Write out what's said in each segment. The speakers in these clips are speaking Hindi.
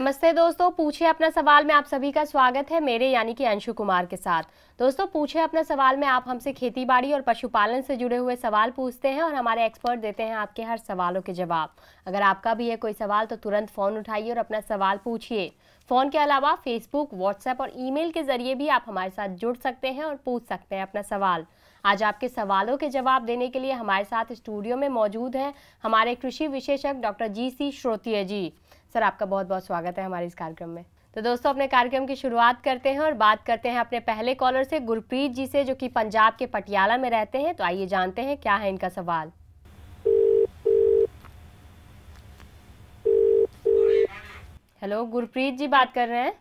नमस्ते दोस्तों पूछे अपना सवाल में आप सभी का स्वागत है मेरे यानी कि अंशु कुमार के साथ दोस्तों पूछे अपना सवाल में आप हमसे खेतीबाड़ी और पशुपालन से जुड़े हुए सवाल पूछते हैं और हमारे एक्सपर्ट देते हैं आपके हर सवालों के जवाब अगर आपका भी है कोई सवाल तो तुरंत फ़ोन उठाइए और अपना सवाल पूछिए फ़ोन के अलावा फेसबुक व्हाट्सएप और ई के ज़रिए भी आप हमारे साथ जुड़ सकते हैं और पूछ सकते हैं अपना सवाल आज आपके सवालों के जवाब देने के लिए हमारे साथ स्टूडियो में मौजूद हैं हमारे कृषि विशेषज्ञ डॉक्टर जी सी श्रोतीय जी सर आपका बहुत बहुत स्वागत है हमारे इस कार्यक्रम में तो दोस्तों अपने कार्यक्रम की शुरुआत करते हैं और बात करते हैं अपने पहले कॉलर से गुरप्रीत जी से जो कि पंजाब के पटियाला में रहते हैं तो आइए जानते हैं क्या है इनका सवाल हेलो गुरप्रीत जी बात कर रहे हैं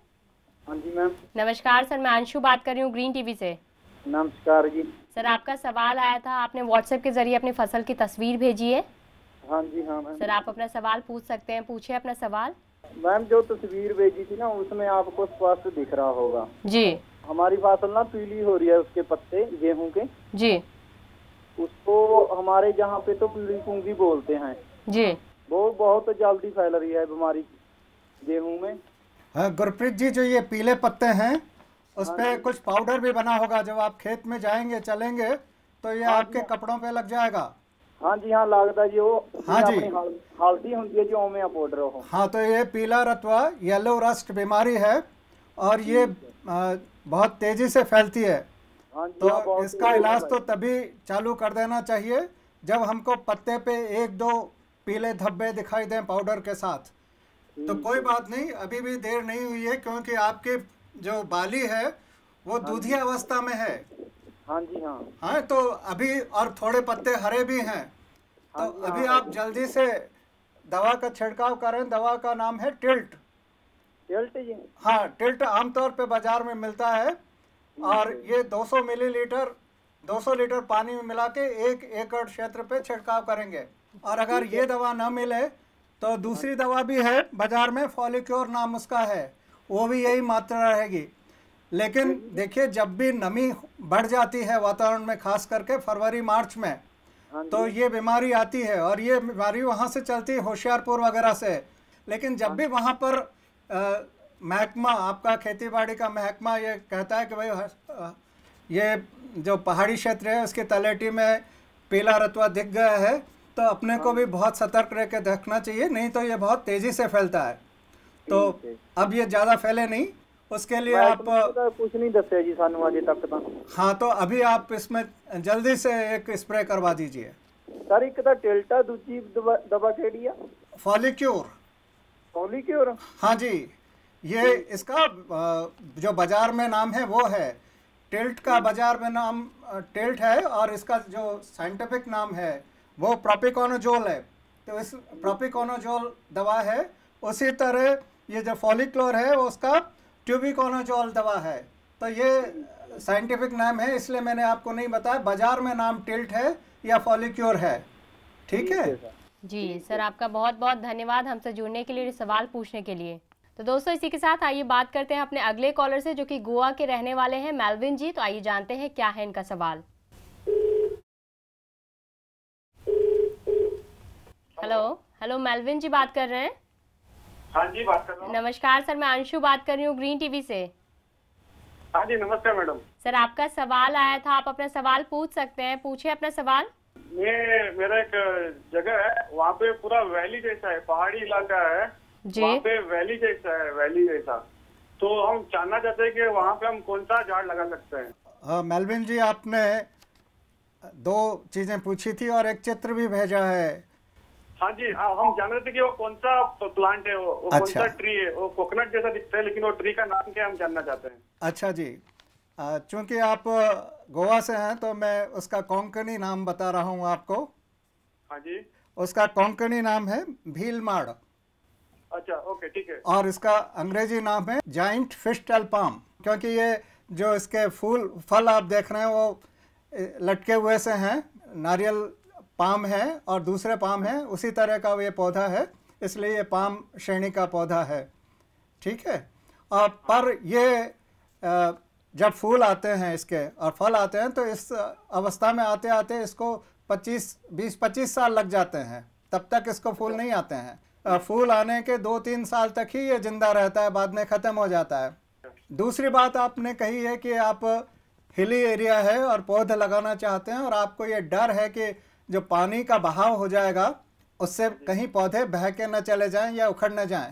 हाँ जी मैम नमस्कार सर मैं अंशु बात कर रही हूँ ग्रीन टीवी से नमस्कार जी सर आपका सवाल आया था आपने व्हाट्सएप के जरिए अपनी फसल की तस्वीर भेजी है हाँ जी हाँ मैम सर आप अपना सवाल पूछ सकते हैं पूछे अपना सवाल मैम जो तस्वीर भेजी थी ना उसमें आपको स्वास्थ्य दिख रहा होगा जी हमारी फसल ना पीली हो रही है उसके पत्ते गेहूँ के जी उसको हमारे यहाँ पे तो पीली कुंगी बोलते हैं जी वो बहुत जल्दी फैल रही है बीमारी गेहूँ में हाँ, गुरप्रीत जी जो ये पीले पत्ते हैं उस पर हाँ कुछ पाउडर भी बना होगा जब आप खेत में जाएंगे चलेंगे तो ये हाँ आपके कपड़ों पे लग जाएगा हाँ जी हाँ ਜੀ ਉਹ ਹਾਂਜੀ ਹਲਦੀ ਹੁੰਦੀ ਹੈ हाँ तो ये पीला रतवा येलो रस्ट बीमारी है और ये बहुत तेज़ी से फैलती है तो इसका इलाज तो तभी चालू कर देना चाहिए जब हमको पत्ते पे एक दो पीले धब्बे दिखाई दें पाउडर के साथ तो कोई बात नहीं अभी भी देर नहीं हुई है क्योंकि आपकी जो बाली है वो दूधी अवस्था में है हाँ जी हाँ हाँ तो अभी और थोड़े पत्ते हरे भी हैं तो हाँ तो अभी हाँ। आप जल्दी से दवा का छिड़काव करें दवा का नाम है टिल्ट टिल्ट जी हाँ टिल्ट आमतौर पे बाजार में मिलता है और ये 200 मिलीलीटर 200 लीटर पानी में मिला के एक एकड़ क्षेत्र पे छिड़काव करेंगे और अगर ये दवा ना मिले तो दूसरी हाँ। दवा भी है बाजार में फॉलिक्योर नाम उसका है वो भी यही मात्रा रहेगी लेकिन देखिए जब भी नमी बढ़ जाती है वातावरण में खास करके फरवरी मार्च में हाँ तो ये बीमारी आती है और ये बीमारी वहाँ से चलती है होशियारपुर वगैरह से लेकिन जब हाँ। भी वहाँ पर महकमा आपका खेती बाड़ी का महकमा ये कहता है कि भाई ये जो पहाड़ी क्षेत्र है उसकी तलेटी में पीला रतवा दिख गया है तो अपने को हाँ। भी बहुत सतर्क रह के देखना चाहिए नहीं तो ये बहुत तेज़ी से फैलता है तो अब ये ज़्यादा फैले नहीं उसके लिए आप तो कुछ नहीं दसिया जी सानू अजे तक तो हाँ तो अभी आप इसमें जल्दी से एक स्प्रे करवा दीजिए सर एक तो टेल्टा दूजी दवा केड़ी है फॉलिक्योर फॉलिक्योर हाँ जी ये इसका जो बाजार में नाम है वो है टेल्ट का बाजार में नाम टेल्ट है और इसका जो साइंटिफिक नाम है वो प्रोपिकोनोजोल है तो इस प्रोपिकोनोजोल दवा है उसी तरह ये जो फॉलिक्लोर है उसका ट्यूबिकोनाजोल दवा है तो ये साइंटिफिक नाम है इसलिए मैंने आपको नहीं बताया बाजार में नाम टिल्ट है या फॉलिक्योर है ठीक है जी सर आपका बहुत बहुत धन्यवाद हमसे जुड़ने के लिए सवाल पूछने के लिए तो दोस्तों इसी के साथ आइए बात करते हैं अपने अगले कॉलर से जो कि गोवा के रहने वाले हैं मेलविन जी तो आइए जानते हैं क्या है इनका सवाल हेलो हेलो मेलविन जी बात कर रहे हैं हाँ जी बात कर रहा हूँ नमस्कार सर मैं अंशु बात कर रही हूँ ग्रीन टीवी से हाँ जी नमस्ते मैडम सर आपका सवाल आया था आप अपना सवाल पूछ सकते हैं पूछे अपना सवाल ये मेरा एक जगह है वहाँ पे पूरा वैली जैसा है पहाड़ी इलाका है जी वहाँ पे वैली जैसा है वैली जैसा तो हम जानना चाहते हैं कि वहाँ पे हम कौन सा झाड़ लगा सकते हैं मेलविन जी आपने दो चीजें पूछी थी और एक चित्र भी भेजा है हाँ जी हाँ हम जान रहे थे कि वो कौन सा प्लांट है वो, वो अच्छा। कौन सा ट्री है वो कोकोनट जैसा दिखता है लेकिन वो ट्री का नाम क्या हम जानना चाहते हैं अच्छा जी चूंकि आप गोवा से हैं तो मैं उसका कोंकणी नाम बता रहा हूँ आपको हाँ जी उसका कोंकणी नाम है भीलमाड़ अच्छा ओके ठीक है और इसका अंग्रेजी नाम है जाइंट फिस्टल पाम क्योंकि ये जो इसके फूल फल आप देख रहे हैं वो लटके हुए से हैं नारियल पाम है और दूसरे पाम है उसी तरह का ये पौधा है इसलिए ये पाम श्रेणी का पौधा है ठीक है और पर ये जब फूल आते हैं इसके और फल आते हैं तो इस अवस्था में आते आते इसको 25 20 25 साल लग जाते हैं तब तक इसको फूल नहीं आते हैं फूल आने के दो तीन साल तक ही ये ज़िंदा रहता है बाद में ख़त्म हो जाता है दूसरी बात आपने कही है कि आप हिली एरिया है और पौधे लगाना चाहते हैं और आपको ये डर है कि जो पानी का बहाव हो जाएगा उससे हाँ कहीं पौधे बह के न चले जाएं या उखड़ न जाएं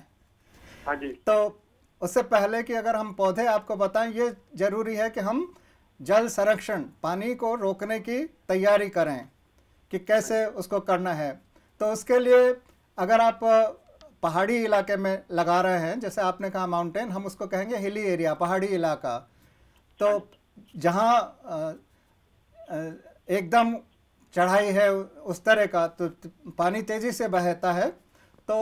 हाँ जी तो उससे पहले कि अगर हम पौधे आपको बताएं ये जरूरी है कि हम जल संरक्षण पानी को रोकने की तैयारी करें कि कैसे हाँ उसको करना है तो उसके लिए अगर आप पहाड़ी इलाके में लगा रहे हैं जैसे आपने कहा माउंटेन हम उसको कहेंगे हिली एरिया पहाड़ी इलाका तो हाँ जहाँ एकदम चढ़ाई है उस तरह का तो पानी तेज़ी से बहता है तो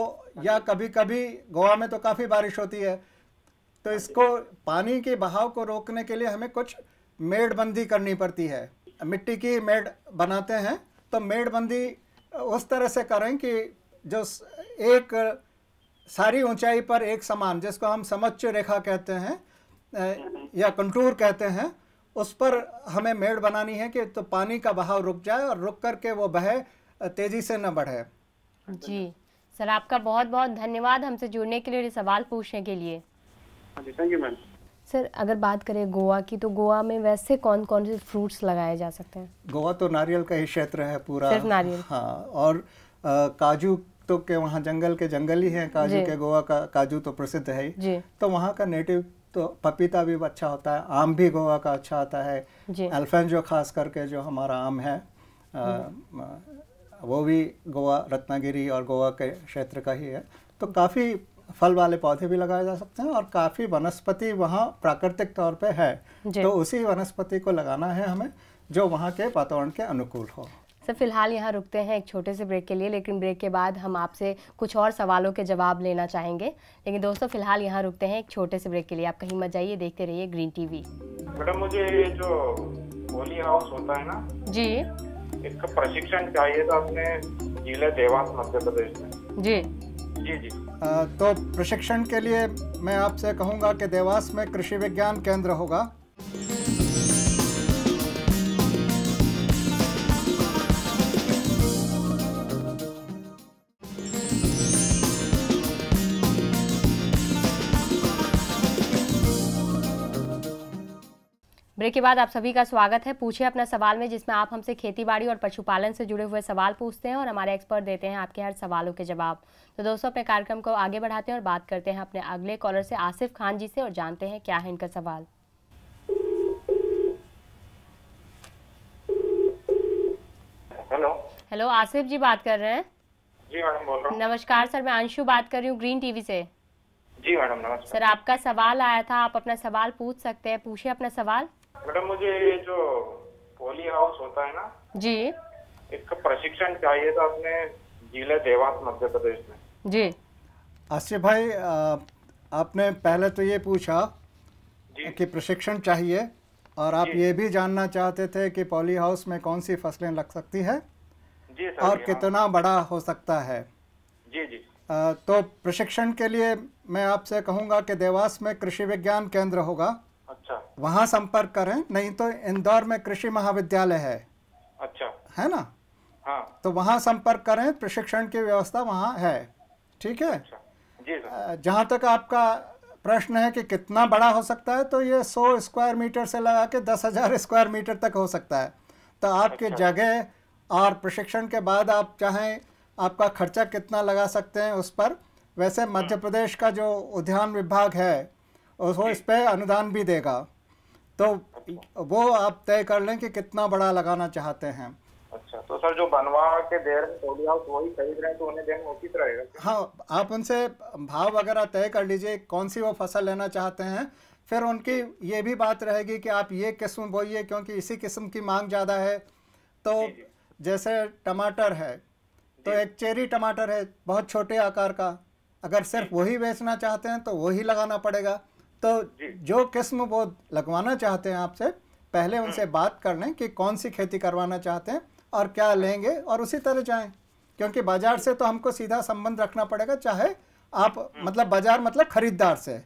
या कभी हाँ कभी गोवा में तो काफ़ी बारिश होती है तो हाँ इसको पानी के बहाव को रोकने के लिए हमें कुछ मेड़बंदी करनी पड़ती है मिट्टी की मेड़ बनाते हैं तो मेड़बंदी उस तरह से करें कि जो एक सारी ऊंचाई पर एक समान जिसको हम समुच्च रेखा कहते हैं हाँ या कंटूर कहते हैं उस पर हमें मेड़ बनानी है कि तो पानी का बहाव रुक जाए और रुक करके वो बहे तेजी से न बढ़े जी सर आपका बहुत बहुत धन्यवाद हमसे जुड़ने के लिए सवाल पूछने के लिए थैंक यू मैम सर अगर बात करें गोवा की तो गोवा में वैसे कौन कौन से फ्रूट्स लगाए जा सकते हैं गोवा तो नारियल का ही क्षेत्र है पूरा सिर्फ नारियल हाँ और आ, काजू तो के वहाँ जंगल के जंगल ही है काजू के गोवा का काजू तो प्रसिद्ध है ही तो वहाँ का नेटिव तो पपीता भी अच्छा होता है आम भी गोवा का अच्छा आता है अल्फेंजो खास करके जो हमारा आम है आ, हम्म। वो भी गोवा रत्नागिरी और गोवा के क्षेत्र का ही है तो काफ़ी फल वाले पौधे भी लगाए जा सकते हैं और काफ़ी वनस्पति वहाँ प्राकृतिक तौर पे है तो उसी वनस्पति को लगाना है हमें जो वहाँ के वातावरण के अनुकूल हो सर फिलहाल यहाँ रुकते हैं एक छोटे से ब्रेक के लिए लेकिन ब्रेक के बाद हम आपसे कुछ और सवालों के जवाब लेना चाहेंगे लेकिन दोस्तों फिलहाल यहाँ रुकते हैं एक छोटे से ब्रेक के लिए आप कहीं मत जाइए देखते रहिए ग्रीन टीवी मैडम मुझे ये जो होली हाउस होता है ना जी इसका प्रशिक्षण चाहिए था अपने जिले देवास मध्य प्रदेश में जी जी जी आ, तो प्रशिक्षण के लिए मैं आपसे कहूँगा कि देवास में कृषि विज्ञान केंद्र होगा ब्रेक के बाद आप सभी का स्वागत है पूछे अपना सवाल में जिसमें आप हमसे खेतीबाड़ी और पशुपालन से जुड़े हुए सवाल पूछते हैं और हमारे एक्सपर्ट देते हैं आपके हर सवालों के जवाब तो दोस्तों अपने कार्यक्रम को आगे बढ़ाते हैं और बात करते हैं अपने अगले कॉलर से आसिफ खान जी से और जानते हैं क्या है इनका सवाल हेलो हेलो आसिफ जी बात कर रहे हैं जी मैडम बोल रहा नमस्कार सर मैं अंशु बात कर रही हूँ ग्रीन टीवी से जी मैडम नमस्कार सर आपका सवाल आया था आप अपना सवाल पूछ सकते हैं पूछे अपना सवाल मैडम मुझे ये जो पोली हाउस होता है ना जी इसका प्रशिक्षण चाहिए था अपने जिले देवास मध्य प्रदेश में जी आसिफ भाई आपने पहले तो ये पूछा कि प्रशिक्षण चाहिए और आप ये भी जानना चाहते थे कि पॉली हाउस में कौन सी फसलें लग सकती है जी सर और हाँ। कितना हाँ। बड़ा हो सकता है जी जी तो प्रशिक्षण के लिए मैं आपसे कहूँगा कि देवास में कृषि विज्ञान केंद्र होगा अच्छा वहाँ संपर्क करें नहीं तो इंदौर में कृषि महाविद्यालय है अच्छा है ना हाँ तो वहाँ संपर्क करें प्रशिक्षण की व्यवस्था वहाँ है ठीक है अच्छा। जी जहाँ तक आपका प्रश्न है कि कितना बड़ा हो सकता है तो ये 100 स्क्वायर मीटर से लगा के दस हज़ार स्क्वायर मीटर तक हो सकता है तो आपके अच्छा। जगह और प्रशिक्षण के बाद आप चाहें आपका खर्चा कितना लगा सकते हैं उस पर वैसे मध्य हम्म। प्रदेश का जो उद्यान विभाग है उसको इस पर अनुदान भी देगा तो वो आप तय कर लें कि कितना बड़ा लगाना चाहते हैं अच्छा तो सर जो बनवा के दे रहे हैं हाउस वही खरीद रहे हैं तो उन्हें देना उचित रहेगा हाँ आप उनसे भाव वगैरह तय कर लीजिए कौन सी वो फसल लेना चाहते हैं फिर उनकी ये भी बात रहेगी कि आप ये किस्म बोइए क्योंकि इसी किस्म की मांग ज़्यादा है तो जैसे टमाटर है तो एक चेरी टमाटर है बहुत छोटे आकार का अगर सिर्फ वही बेचना चाहते हैं तो वही लगाना पड़ेगा तो जो किस्म वो लगवाना चाहते हैं आपसे पहले उनसे हम्म। बात कर लें कि कौन सी खेती करवाना चाहते हैं और क्या लेंगे और उसी तरह जाएं क्योंकि बाजार से तो हमको सीधा संबंध रखना पड़ेगा चाहे आप हम्म। मतलब बाजार मतलब खरीदार से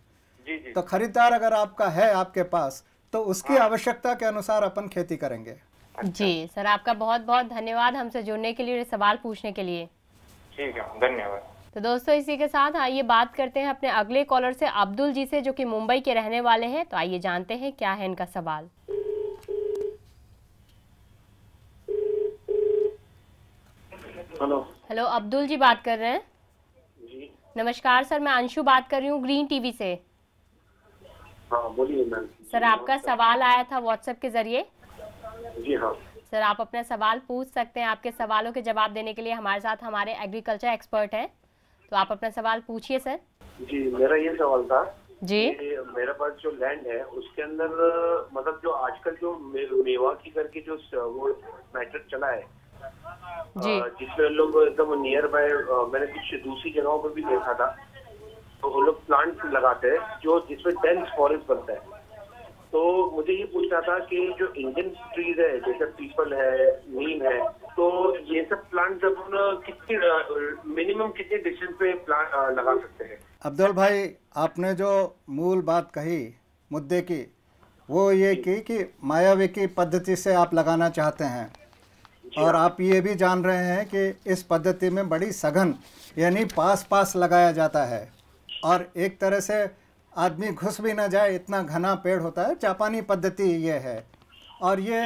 तो खरीदार अगर आपका है आपके पास तो उसकी हाँ। आवश्यकता के अनुसार अपन खेती करेंगे अच्छा। जी सर आपका बहुत बहुत धन्यवाद हमसे जुड़ने के लिए सवाल पूछने के लिए ठीक है धन्यवाद तो दोस्तों इसी के साथ आइए बात करते हैं अपने अगले कॉलर से अब्दुल जी से जो कि मुंबई के रहने वाले हैं तो आइए जानते हैं क्या है इनका सवाल हेलो हेलो अब्दुल जी बात कर रहे हैं जी नमस्कार सर मैं अंशु बात कर रही हूँ ग्रीन टीवी से हाँ बोलिए मैम सर आपका सवाल आया था व्हाट्सएप के जरिए जी हाँ सर आप अपना सवाल पूछ सकते हैं आपके सवालों के जवाब देने के लिए हमारे साथ हमारे एग्रीकल्चर एक्सपर्ट हैं तो आप अपना सवाल पूछिए सर जी मेरा ये सवाल था जी मेरे पास जो लैंड है उसके अंदर मतलब जो आजकल जो मे, मेवा की करके जो वो मैटर चला है जी जिसमें लोग एकदम नियर बाय मैंने कुछ दूसरी जगहों पर भी देखा था तो वो लोग प्लांट लगाते हैं जो जिसमें डेंस फॉरेस्ट बनता है तो मुझे ये पूछना था कि जो इंडियन ट्रीज है जैसे पीपल है नीम है तो ये सब प्लांट जब हम कितनी मिनिमम कितनी डिस्टेंस पे प्लांट लगा सकते हैं अब्दुल भाई आपने जो मूल बात कही मुद्दे की वो ये की कि मायावी की पद्धति से आप लगाना चाहते हैं और हाँ। आप ये भी जान रहे हैं कि इस पद्धति में बड़ी सघन यानी पास पास लगाया जाता है और एक तरह से आदमी घुस भी ना जाए इतना घना पेड़ होता है जापानी पद्धति ये है और ये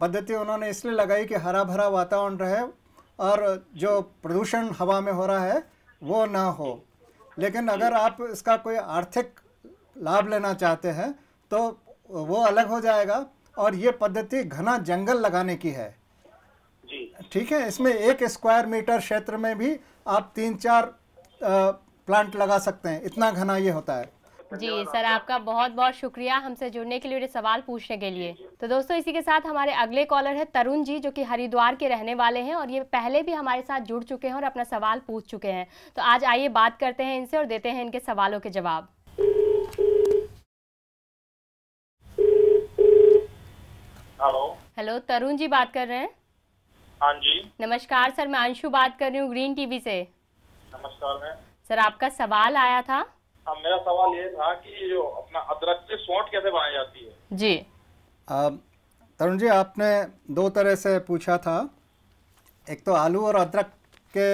पद्धति उन्होंने इसलिए लगाई कि हरा भरा वातावरण रहे और जो प्रदूषण हवा में हो रहा है वो ना हो लेकिन अगर आप इसका कोई आर्थिक लाभ लेना चाहते हैं तो वो अलग हो जाएगा और ये पद्धति घना जंगल लगाने की है ठीक है इसमें एक स्क्वायर मीटर क्षेत्र में भी आप तीन चार प्लांट लगा सकते हैं इतना घना ये होता है जी सर आपका बहुत बहुत शुक्रिया हमसे जुड़ने के लिए सवाल पूछने के लिए तो दोस्तों इसी के साथ हमारे अगले कॉलर है तरुण जी जो कि हरिद्वार के रहने वाले हैं और ये पहले भी हमारे साथ जुड़ चुके हैं और अपना सवाल पूछ चुके हैं तो आज आइए बात करते हैं इनसे और देते हैं इनके सवालों के जवाब हेलो तरुण जी बात कर रहे हैं हाँ जी नमस्कार सर मैं अंशु बात कर रही हूँ ग्रीन टीवी से नमस्कार सर आपका सवाल आया था अब मेरा सवाल ये था कि जो अपना अदरक से सौंठ कैसे बनाई जाती है जी तरुण जी आपने दो तरह से पूछा था एक तो आलू और अदरक के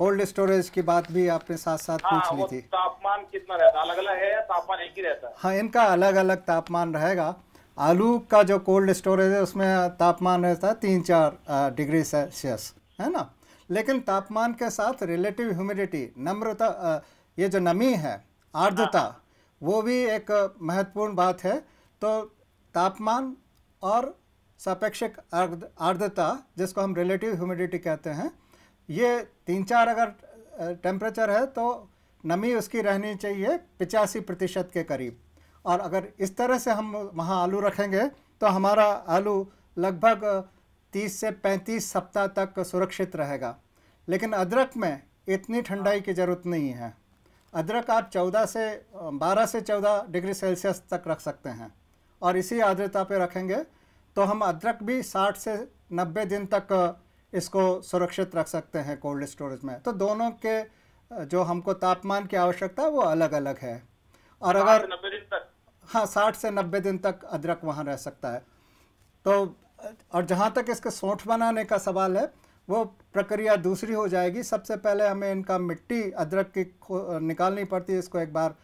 कोल्ड स्टोरेज की बात भी आपने साथ साथ हाँ, पूछ ली थी तापमान कितना रहता अलग अलग है या तापमान एक ही रहता है हाँ इनका अलग अलग तापमान रहेगा आलू का जो कोल्ड स्टोरेज है उसमें तापमान रहता है तीन चार डिग्री सेल्सियस है ना लेकिन तापमान के साथ रिलेटिव ह्यूमिडिटी नम्रता ये जो नमी है आर्द्रता हाँ। वो भी एक महत्वपूर्ण बात है तो तापमान और सापेक्षिक आर्द्रता जिसको हम रिलेटिव ह्यूमिडिटी कहते हैं ये तीन चार अगर टेम्परेचर है तो नमी उसकी रहनी चाहिए पिचासी प्रतिशत के करीब और अगर इस तरह से हम वहाँ आलू रखेंगे तो हमारा आलू लगभग 30 से 35 सप्ताह तक सुरक्षित रहेगा लेकिन अदरक में इतनी ठंडाई हाँ। की ज़रूरत नहीं है अदरक आप 14 से 12 से 14 डिग्री सेल्सियस तक रख सकते हैं और इसी आर्द्रता पे रखेंगे तो हम अदरक भी 60 से 90 दिन तक इसको सुरक्षित रख सकते हैं कोल्ड स्टोरेज में तो दोनों के जो हमको तापमान की आवश्यकता है वो अलग अलग है और अगर नब्बे दिन तक हाँ साठ से नब्बे दिन तक अदरक वहाँ रह सकता है तो और जहाँ तक इसके सोंठ बनाने का सवाल है वो प्रक्रिया दूसरी हो जाएगी सबसे पहले हमें इनका मिट्टी अदरक की निकालनी पड़ती है इसको एक बार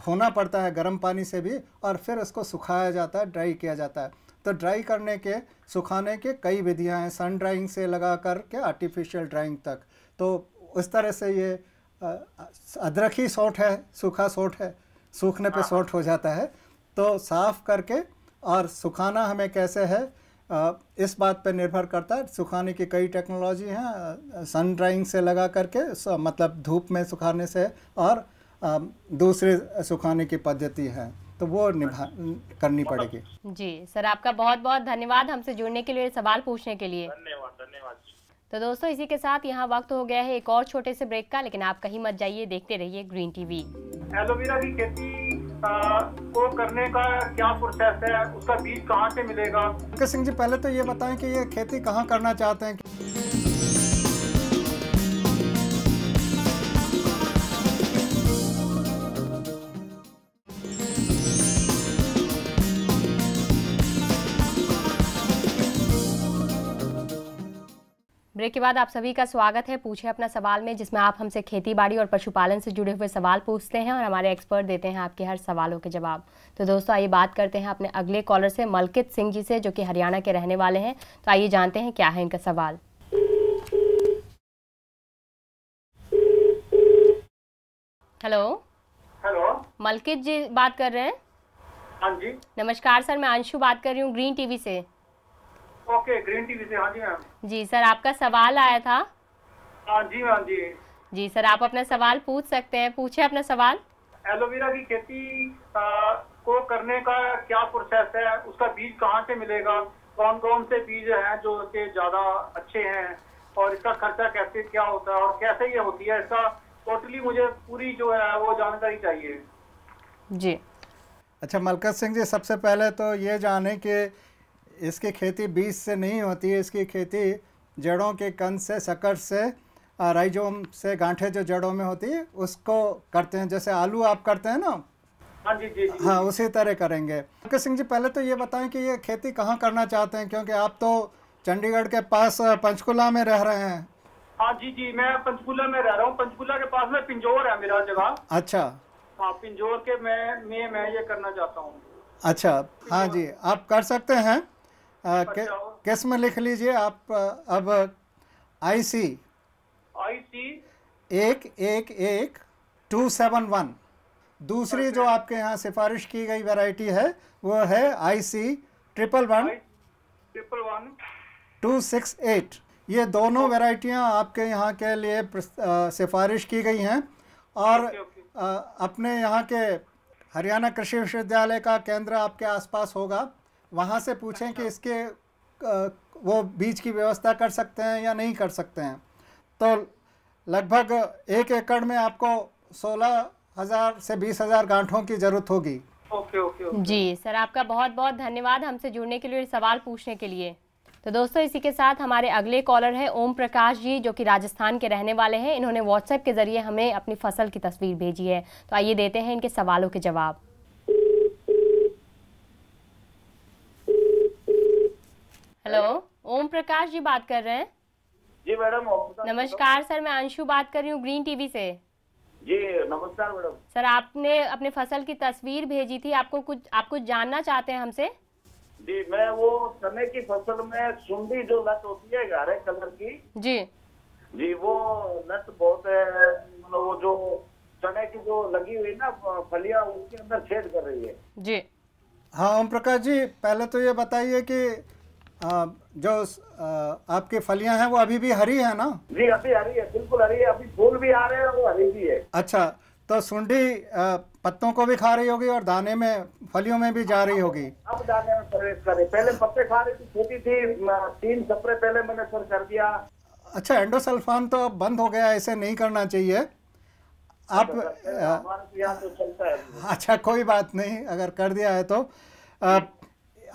धोना पड़ता है गर्म पानी से भी और फिर इसको सुखाया जाता है ड्राई किया जाता है तो ड्राई करने के सुखाने के कई विधियां हैं सन ड्राइंग से लगा कर के आर्टिफिशियल ड्राइंग तक तो उस तरह से ये अदरक ही सोट है सूखा सोट है सूखने पे हाँ। सोट हो जाता है तो साफ़ करके और सुखाना हमें कैसे है इस बात पर निर्भर करता है सुखाने की कई टेक्नोलॉजी हैं सन ड्राइंग से लगा करके मतलब धूप में सुखाने से और दूसरे सुखाने की पद्धति है तो वो निभा करनी पड़ेगी जी सर आपका बहुत बहुत धन्यवाद हमसे जुड़ने के लिए सवाल पूछने के लिए धन्यवाद धन्यवाद तो दोस्तों इसी के साथ यहाँ वक्त हो गया है एक और छोटे से ब्रेक का लेकिन आप कहीं मत जाइए देखते रहिए ग्रीन टीवी एलोवेरा की खेती को करने का क्या प्रोसेस है उसका बीज कहाँ से मिलेगा सिंह जी पहले तो ये बताएं कि ये खेती कहाँ करना चाहते हैं ब्रेक के बाद आप सभी का स्वागत है पूछे अपना सवाल में जिसमें आप हमसे खेती बाड़ी और पशुपालन से जुड़े हुए सवाल पूछते हैं और हमारे एक्सपर्ट देते हैं आपके हर सवालों के जवाब तो दोस्तों आइए बात करते हैं अपने अगले कॉलर से मलकित सिंह जी से जो कि हरियाणा के रहने वाले हैं तो आइए जानते हैं क्या है इनका सवाल हेलो हेलो मलकित जी बात कर रहे हैं हाँ जी नमस्कार सर मैं अंशु बात कर रही हूँ ग्रीन टीवी से ओके ग्रीन टीवी से हाँ जी मैम जी सर आपका सवाल आया था हाँ जी मैम जी जी सर आप अपना सवाल पूछ सकते हैं पूछे अपना सवाल एलोवेरा की खेती आ, को करने का क्या प्रोसेस है उसका बीज कहाँ से मिलेगा कौन कौन से बीज हैं जो के ज्यादा अच्छे हैं और इसका खर्चा कैसे क्या होता है और कैसे ये होती है इसका टोटली मुझे पूरी जो है वो जानकारी चाहिए जी अच्छा मलकत सिंह जी सबसे पहले तो ये जाने कि इसकी खेती बीज से नहीं होती है इसकी खेती जड़ों के कंद से शकर से राइजोम से गांठे जो जड़ों में होती है उसको करते हैं जैसे आलू आप करते हैं ना हाँ जी जी हाँ उसी तरह करेंगे मुकेश सिंह जी पहले तो ये बताएं कि ये खेती कहाँ करना चाहते हैं क्योंकि आप तो चंडीगढ़ के पास पंचकुला में रह रहे हैं हाँ जी जी मैं पंचकुला में रह रहा हूँ पंचकुला के पास में पिंजोर है मेरा जगह अच्छा हाँ पिंजोर के मैं में मैं ये करना चाहता हूँ अच्छा हाँ जी आप कर सकते हैं हाँ, किस्म में लिख लीजिए आप अब आई सी आई सी एक एक एक टू सेवन वन दूसरी जो आपके यहाँ सिफारिश की गई वैरायटी है वो है I C triple one triple one two six eight ये दोनों वैरायटियाँ आपके यहाँ के लिए सिफारिश की गई हैं और अपने यहाँ के हरियाणा कृषि विश्वविद्यालय का केंद्र आपके आसपास होगा वहाँ से पूछें कि अच्छा। इसके वो बीज की व्यवस्था कर सकते हैं या नहीं कर सकते हैं तो लगभग एक एकड़ में आपको सोलह हज़ार से बीस हज़ार गांठों की ज़रूरत होगी ओके ओके जी सर आपका बहुत बहुत धन्यवाद हमसे जुड़ने के लिए सवाल पूछने के लिए तो दोस्तों इसी के साथ हमारे अगले कॉलर हैं ओम प्रकाश जी जो कि राजस्थान के रहने वाले हैं इन्होंने व्हाट्सएप के जरिए हमें अपनी फसल की तस्वीर भेजी है तो आइए देते हैं इनके सवालों के जवाब हेलो ओम प्रकाश जी बात कर रहे हैं जी मैडम नमस्कार सर मैं अंशु बात कर रही हूँ ग्रीन टीवी से जी नमस्कार मैडम सर आपने अपने फसल की तस्वीर भेजी थी आपको कुछ आप कुछ जानना चाहते हैं हमसे जी मैं वो चने की फसल में सुंदी जो लत होती है गारे कलर की जी जी वो लत बहुत मतलब वो जो चने की जो लगी हुई ना फलिया उसके अंदर छेद कर रही है जी हाँ ओम प्रकाश जी पहले तो ये बताइए कि आ, जो आ, आपके फलियां हैं वो अभी भी हरी है ना जी अभी हरी है बिल्कुल हरी है अभी फूल भी आ रहे हैं वो हरी भी है अच्छा तो सुंडी पत्तों को भी खा रही होगी और दाने में फलियों में भी जा रही होगी अब दाने में प्रवेश रही पहले पत्ते खा रही थी छोटी थी तीन सप्रे पहले मैंने सर कर दिया अच्छा एंडोसल्फान तो अब बंद हो गया ऐसे नहीं करना चाहिए आप तो चलता है अच्छा कोई बात नहीं अगर कर दिया है तो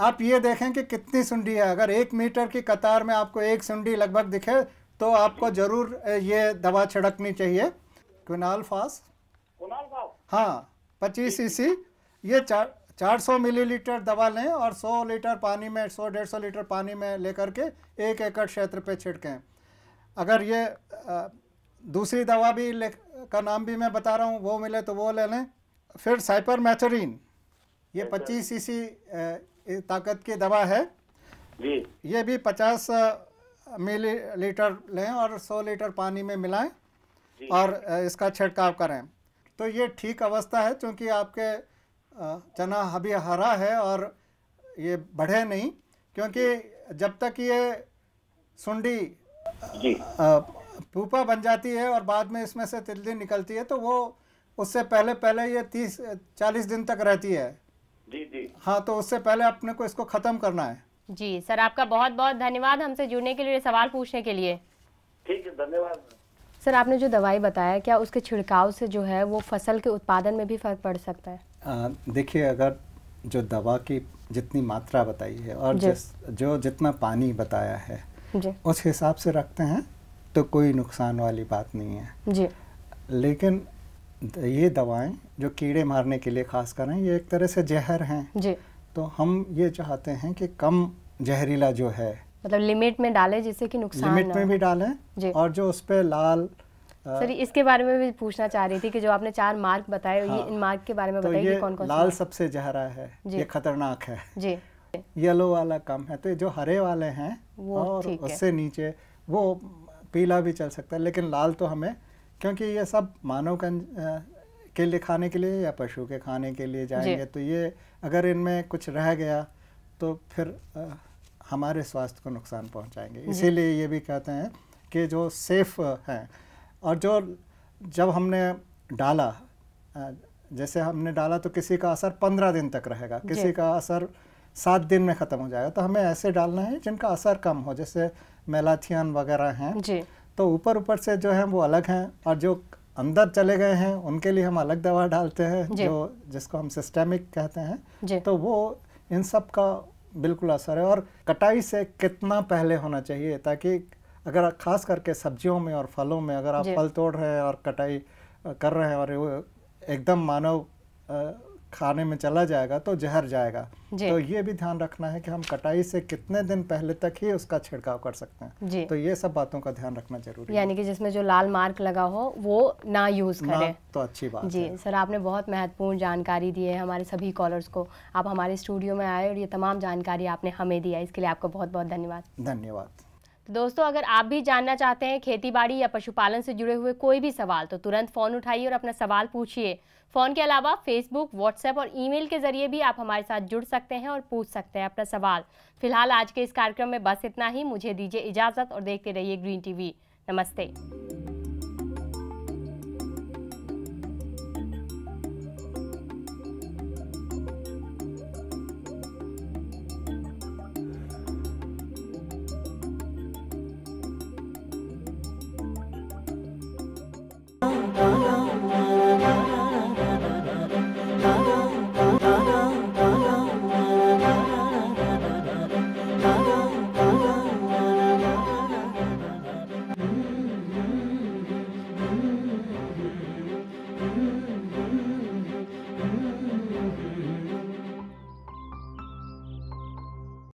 आप ये देखें कि कितनी सुंडी है अगर एक मीटर की कतार में आपको एक सुंडी लगभग दिखे तो आपको ज़रूर ये दवा छिड़कनी चाहिए क्विनाल फास हाँ पच्चीस सी ये चार चार सौ मिलीलीटर दवा लें और सौ लीटर पानी में सौ डेढ़ सौ लीटर पानी में लेकर के एक एकड़ क्षेत्र पे छिड़कें अगर ये आ, दूसरी दवा भी ले का नाम भी मैं बता रहा हूँ वो मिले तो वो ले लें फिर साइपर मैचरीन ये पच्चीस सी ताकत की दवा है जी ये भी पचास मिली लीटर लें और सौ लीटर पानी में मिलाएं और इसका छिड़काव करें तो ये ठीक अवस्था है क्योंकि आपके चना अभी हरा है और ये बढ़े नहीं क्योंकि जब तक ये सुंडी पूपा बन जाती है और बाद में इसमें से तिल्ली निकलती है तो वो उससे पहले पहले ये तीस चालीस दिन तक रहती है जी जी हाँ तो उससे पहले अपने को इसको खत्म करना है जी सर आपका बहुत बहुत धन्यवाद हमसे जुड़ने के लिए सवाल पूछने के लिए ठीक है धन्यवाद सर आपने जो दवाई बताया क्या उसके छिड़काव से जो है वो फसल के उत्पादन में भी फर्क पड़ सकता है देखिए अगर जो दवा की जितनी मात्रा बताई है और जिस जो जितना पानी बताया है उस हिसाब से रखते हैं तो कोई नुकसान वाली बात नहीं है जी लेकिन ये दवाएं जो कीड़े मारने के लिए खास करें ये एक तरह से जहर हैं जी तो हम ये चाहते हैं कि कम जहरीला जो है मतलब लिमिट में डालें जिससे कि नुकसान लिमिट में भी डालें और जो उस पर लाल सर इसके बारे में भी पूछना चाह रही थी कि जो आपने चार मार्क बताए हाँ, ये इन मार्क के बारे में तो बताइए कौन कौन लाल सबसे जहरा है ये खतरनाक है जी येलो वाला कम है तो जो हरे वाले हैं वो और उससे नीचे वो पीला भी चल सकता है लेकिन लाल तो हमें क्योंकि ये सब मानव के लिए खाने के लिए या पशु के खाने के लिए जाएंगे तो ये अगर इनमें कुछ रह गया तो फिर आ, हमारे स्वास्थ्य को नुकसान पहुंचाएंगे इसीलिए ये भी कहते हैं कि जो सेफ हैं और जो जब हमने डाला जैसे हमने डाला तो किसी का असर पंद्रह दिन तक रहेगा किसी का असर सात दिन में ख़त्म हो जाएगा तो हमें ऐसे डालना है जिनका असर कम हो जैसे मेलाथियन वगैरह हैं तो ऊपर ऊपर से जो है वो अलग हैं और जो अंदर चले गए हैं उनके लिए हम अलग दवा डालते हैं जो जिसको हम सिस्टेमिक कहते हैं तो वो इन सब का बिल्कुल असर है और कटाई से कितना पहले होना चाहिए ताकि अगर खास करके सब्जियों में और फलों में अगर आप फल तोड़ रहे हैं और कटाई कर रहे हैं और वो एकदम मानव खाने में चला जाएगा तो जहर जाएगा तो ये भी ध्यान रखना है कि हम कटाई से कितने दिन पहले तक ही उसका छिड़काव कर सकते हैं तो ये सब बातों का ध्यान रखना जरूरी यानी कि जिसमें जो लाल मार्क लगा हो वो ना यूज करें तो अच्छी बात जी सर आपने बहुत महत्वपूर्ण जानकारी दी है हमारे सभी कॉलर्स को आप हमारे स्टूडियो में आए और ये तमाम जानकारी आपने हमें दिया इसके लिए आपका बहुत बहुत धन्यवाद धन्यवाद तो दोस्तों अगर आप भी जानना चाहते हैं खेतीबाड़ी या पशुपालन से जुड़े हुए कोई भी सवाल तो तुरंत फ़ोन उठाइए और अपना सवाल पूछिए फ़ोन के अलावा फेसबुक व्हाट्सएप और ईमेल के ज़रिए भी आप हमारे साथ जुड़ सकते हैं और पूछ सकते हैं अपना सवाल फिलहाल आज के इस कार्यक्रम में बस इतना ही मुझे दीजिए इजाज़त और देखते रहिए ग्रीन टीवी नमस्ते